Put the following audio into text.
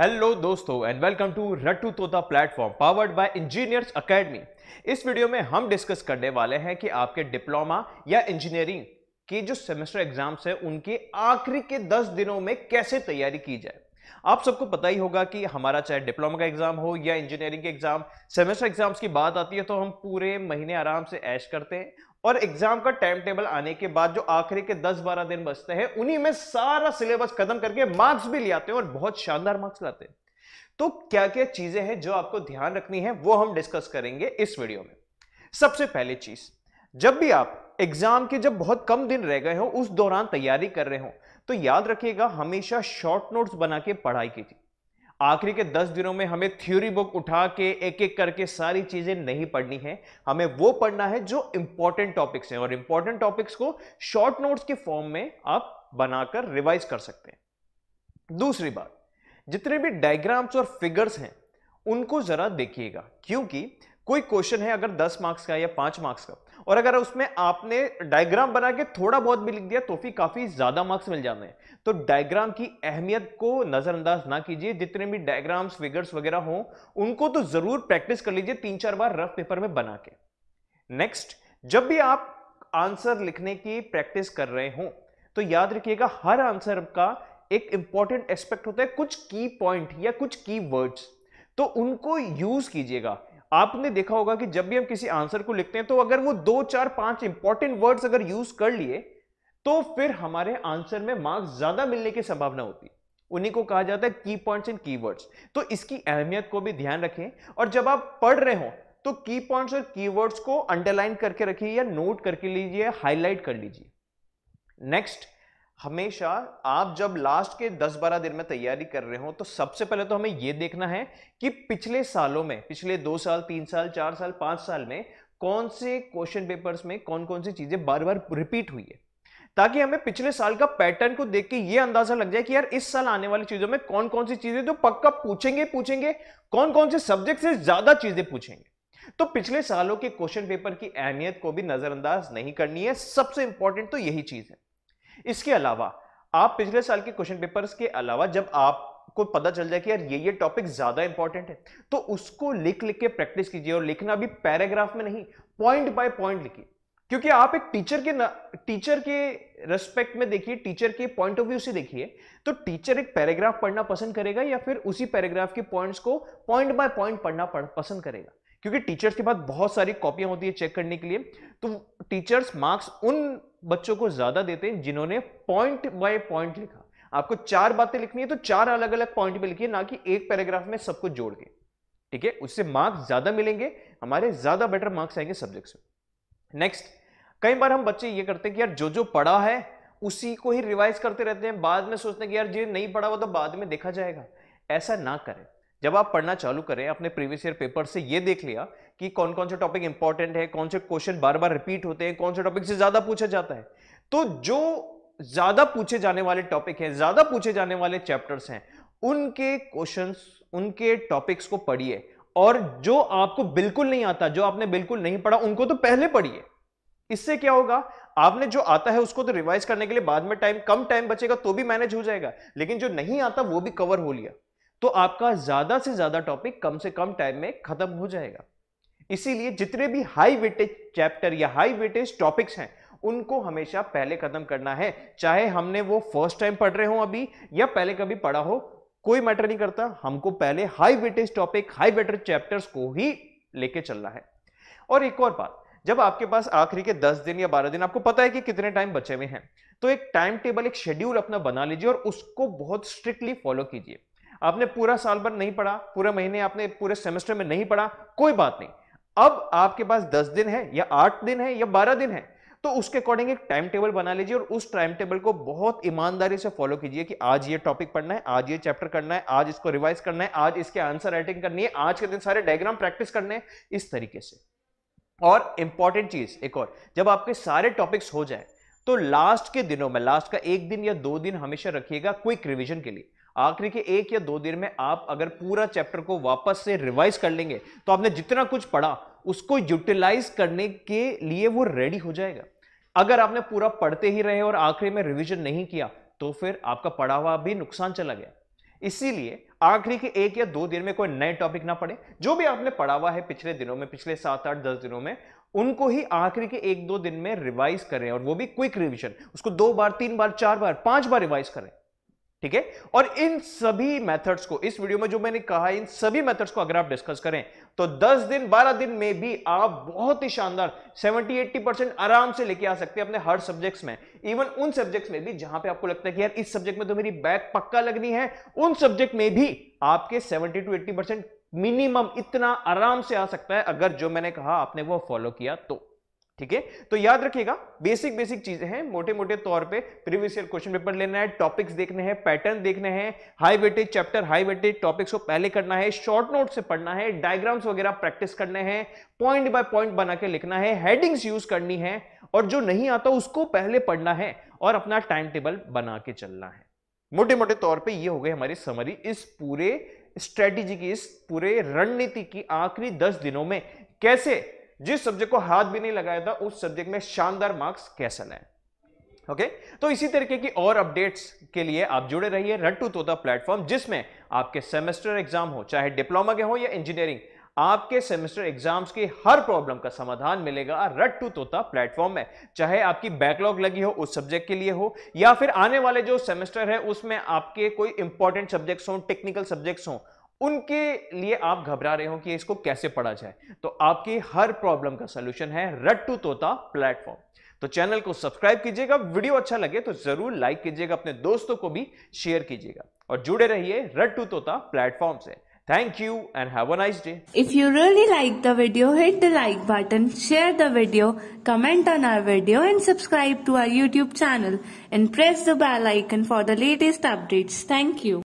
hello दोस्तों and welcome to Rattu Tota platform powered by engineers academy इस video में हम डिस्कस करने वाले हैं कि आपके डिप्लोमा या इंजीनियरिंग के जो सेमेस्टर एग्जाम्स हैं उनके आखिरी के 10 दिनों में कैसे तैयारी की जाए आप सबको पता ही होगा कि हमारा चाहे डिप्लोमा का एग्जाम हो या इंजीनियरिंग के एग्जाम सेमेस्टर एग्जाम्स की बात आती है तो हम पूरे महीने आराम से ऐश करते हैं और एग्जाम का टाइम टेबल आने के बाद जो आखिरी के 10-12 दिन बचते हैं उन्हीं में सारा सिलेबस खत्म करके मार्क्स भी ले आते हैं और बहुत शानदार मार्क्स लाते हैं तो क्या क्या चीजें हैं जो आपको ध्यान रखनी है वो हम डिस्कस करेंगे इस वीडियो में सबसे पहली चीज जब भी आप एग्जाम के जब बहुत कम दिन रह गए हो उस दौरान तैयारी कर रहे हो तो याद रखिएगा हमेशा शॉर्ट नोट्स बना के पढ़ाई कीजिए आखिरी के दस दिनों में हमें थ्योरी बुक उठा के एक एक करके सारी चीजें नहीं पढ़नी है हमें वो पढ़ना है जो इंपॉर्टेंट टॉपिक्स हैं और इंपॉर्टेंट टॉपिक्स को शॉर्ट नोट्स के फॉर्म में आप बनाकर रिवाइज कर सकते हैं दूसरी बात जितने भी डायग्राम्स और फिगर्स हैं उनको जरा देखिएगा क्योंकि कोई क्वेश्चन है अगर 10 मार्क्स का या 5 मार्क्स का और अगर उसमें आपने डायग्राम बना के थोड़ा बहुत भी लिख दिया तो भी काफी ज्यादा मार्क्स मिल जाते हैं तो डायग्राम की अहमियत को नजरअंदाज ना कीजिए जितने भी डायग्राम्स फिगर्स वगैरह हों उनको तो जरूर प्रैक्टिस कर लीजिए तीन चार बार रफ पेपर में बना के नेक्स्ट जब भी आप आंसर लिखने की प्रैक्टिस कर रहे हो तो याद रखिएगा हर आंसर का एक इंपॉर्टेंट एस्पेक्ट होता है कुछ की पॉइंट या कुछ की वर्ड्स तो उनको यूज कीजिएगा आपने देखा होगा कि जब भी हम किसी आंसर को लिखते हैं तो अगर वो दो चार पांच इंपॉर्टेंट वर्ड्स अगर यूज कर लिए तो फिर हमारे आंसर में मार्क्स ज्यादा मिलने की संभावना होती उन्हीं को कहा जाता है की पॉइंट्स एंड कीवर्ड्स तो इसकी अहमियत को भी ध्यान रखें और जब आप पढ़ रहे हो तो की पॉइंट्स और कीवर्ड्स को अंडरलाइन करके रखिए या नोट करके लीजिए हाईलाइट कर लीजिए नेक्स्ट हमेशा आप जब लास्ट के 10-12 दिन में तैयारी कर रहे हो तो सबसे पहले तो हमें यह देखना है कि पिछले सालों में पिछले दो साल तीन साल चार साल पांच साल में कौन से क्वेश्चन पेपर्स में कौन कौन सी चीजें बार बार रिपीट हुई है ताकि हमें पिछले साल का पैटर्न को देख के ये अंदाजा लग जाए कि यार इस साल आने वाली चीजों में कौन कौन सी चीजें जो तो पक्का पूछेंगे पूछेंगे कौन कौन से सब्जेक्ट से ज्यादा चीजें पूछेंगे तो पिछले सालों के क्वेश्चन पेपर की अहमियत को भी नजरअंदाज नहीं करनी है सबसे इंपॉर्टेंट तो यही चीज है इसके अलावा आप पिछले साल के क्वेश्चन पेपर्स के अलावा जब आपको पता चल जाए कि यार ये ये टॉपिक ज्यादा इंपॉर्टेंट है तो उसको लिख लिख के प्रैक्टिस कीजिए और लिखना भी पैराग्राफ में नहीं पॉइंट बाय पॉइंट लिखिए क्योंकि आप एक टीचर के टीचर के रेस्पेक्ट में देखिए टीचर के पॉइंट ऑफ व्यू से देखिए तो टीचर एक पैराग्राफ पढ़ना पसंद करेगा या फिर उसी पैराग्राफ के पॉइंट्स को पॉइंट बाय पॉइंट पढ़ना पसंद करेगा क्योंकि टीचर्स के पास बहुत सारी कॉपियां होती है चेक करने के लिए तो टीचर्स मार्क्स उन बच्चों को ज्यादा देते हैं जिन्होंने पॉइंट बाय पॉइंट लिखा आपको चार बातें लिखनी है तो चार अलग अलग पॉइंट में लिखिए ना कि एक पैराग्राफ में सब कुछ जोड़ के ठीक है उससे मार्क्स ज्यादा मिलेंगे हमारे ज्यादा बेटर मार्क्स आएंगे सब्जेक्ट से नेक्स्ट कई बार हम बच्चे ये करते हैं कि यार जो जो पढ़ा है उसी को ही रिवाइज करते रहते हैं बाद में सोचते हैं कि यार जो नहीं पढ़ा हुआ तो बाद में देखा जाएगा ऐसा ना करें जब आप पढ़ना चालू करें अपने प्रीवियस ईयर पेपर से ये देख लिया कि कौन कौन से टॉपिक इंपॉर्टेंट है कौन से क्वेश्चन बार बार रिपीट होते हैं कौन से टॉपिक से ज्यादा पूछा जाता है तो जो ज्यादा पूछे जाने वाले टॉपिक हैं ज्यादा पूछे जाने वाले चैप्टर्स हैं उनके क्वेश्चन उनके टॉपिक्स को पढ़िए और जो आपको बिल्कुल नहीं आता जो आपने बिल्कुल नहीं पढ़ा उनको तो पहले पढ़िए इससे क्या होगा आपने जो आता है उसको तो रिवाइज करने के लिए बाद में टाइम कम टाइम बचेगा तो भी मैनेज हो जाएगा लेकिन जो नहीं आता वो भी कवर हो लिया तो आपका ज्यादा से ज्यादा टॉपिक कम से कम टाइम में खत्म हो जाएगा इसीलिए जितने भी हाई वेटेज चैप्टर या हाई वेटेज टॉपिक्स हैं उनको हमेशा पहले खत्म करना है चाहे हमने वो फर्स्ट टाइम पढ़ रहे हो अभी या पहले कभी पढ़ा हो कोई मैटर नहीं करता हमको पहले high weightage topic high weightage chapters को ही लेके चलना है और एक और बात जब आपके पास आखिरी के 10 दिन या 12 दिन आपको पता है कि कितने टाइम बचे हुए हैं तो एक टाइम टेबल एक शेड्यूल अपना बना लीजिए और उसको बहुत स्ट्रिक्टली फॉलो कीजिए आपने पूरा साल भर नहीं पढ़ा पूरे महीने आपने पूरे सेमेस्टर में नहीं पढ़ा कोई बात नहीं अब आपके पास दस दिन है या आठ दिन है या बारह दिन है तो उसके अकॉर्डिंग एक टाइम टेबल बना लीजिए और उस टाइम टेबल को बहुत ईमानदारी से फॉलो कीजिए कि आज ये टॉपिक पढ़ना है आज ये चैप्टर करना है आज इसको रिवाइज करना है आज इसके आंसर राइटिंग करनी है आज के दिन सारे डायग्राम प्रैक्टिस करने हैं इस तरीके से और इंपॉर्टेंट चीज एक और जब आपके सारे टॉपिक्स हो जाए तो लास्ट के दिनों में लास्ट का एक दिन या दो दिन हमेशा रखिएगा क्विक रिविजन के लिए आखिरी के एक या दो दिन में आप अगर पूरा चैप्टर को वापस से रिवाइज कर लेंगे तो आपने जितना कुछ पढ़ा उसको यूटिलाइज करने के लिए वो रेडी हो जाएगा अगर आपने पूरा पढ़ते ही रहे और आखिरी में रिविजन नहीं किया तो फिर आपका पढ़ा हुआ भी नुकसान चला गया इसीलिए आखिरी के एक या दो दिन में कोई नए टॉपिक ना पढ़े जो भी आपने पढ़ा हुआ है पिछले दिनों में पिछले सात आठ दस दिनों में उनको ही आखिरी के एक दो दिन में रिवाइज करें और वो भी क्विक रिविजन उसको दो बार तीन बार चार बार पांच बार रिवाइज करें ठीक है और इन सभी मेथड्स को इस वीडियो में जो मैंने कहा इन सभी मेथड्स को अगर आप डिस्कस करें तो 10 दिन 12 दिन में भी आप बहुत ही शानदार 70-80 परसेंट आराम से लेके आ सकते हैं अपने हर सब्जेक्ट्स में इवन उन सब्जेक्ट्स में भी जहां पे आपको लगता है कि यार इस सब्जेक्ट में तो मेरी बैक पक्का लगनी है उन सब्जेक्ट में भी आपके seventy to eighty percent minimum इतना आराम से आ सकता है अगर जो मैंने कहा आपने वो फॉलो किया तो ठीक है तो याद रखिएगा बेसिक बेसिक चीजें हैं मोटे मोटे तौर पे प्रीवियस ईयर क्वेश्चन पेपर लेना है टॉपिक्स देखने हैं पैटर्न देखने हैं high weightage chapter high weightage topics को पहले करना है शॉर्ट नोट से पढ़ना है डायग्राम्स वगैरह प्रैक्टिस करने हैं पॉइंट बाय पॉइंट बना के लिखना है हेडिंग्स यूज करनी है और जो नहीं आता उसको पहले पढ़ना है और अपना टाइम टेबल बना के चलना है मोटे मोटे तौर पर यह हो गए हमारी समरी इस पूरे स्ट्रेटेजी की इस पूरे रणनीति की आखिरी दस दिनों में कैसे जिस सब्जेक्ट को हाथ भी नहीं लगाया था उस सब्जेक्ट में शानदार मार्क्स कैसे लाए ओके तो इसी तरीके की और अपडेट्स के लिए आप जुड़े रहिए रट टू तोता प्लेटफॉर्म जिसमें आपके सेमेस्टर एग्जाम हो चाहे डिप्लोमा के हो या इंजीनियरिंग आपके सेमेस्टर एग्जाम्स की हर प्रॉब्लम का समाधान मिलेगा रट टू तोता प्लेटफॉर्म में चाहे आपकी बैकलॉग लगी हो उस सब्जेक्ट के लिए हो या फिर आने वाले जो सेमेस्टर है उसमें आपके कोई इंपॉर्टेंट सब्जेक्ट्स हो टेक्निकल सब्जेक्ट्स हों उनके लिए आप घबरा रहे हो कि इसको कैसे पढ़ा जाए तो आपकी हर प्रॉब्लम का सोल्यूशन है रट टू तोता प्लेटफॉर्म तो चैनल को सब्सक्राइब कीजिएगा वीडियो अच्छा लगे तो जरूर लाइक कीजिएगा अपने दोस्तों को भी शेयर कीजिएगा और जुड़े रहिए रट टू तोता प्लेटफॉर्म से thank you and have nice day if you really like the video hit the like button share the video comment on our video and subscribe to our YouTube channel and press the bell icon for the latest updates thank you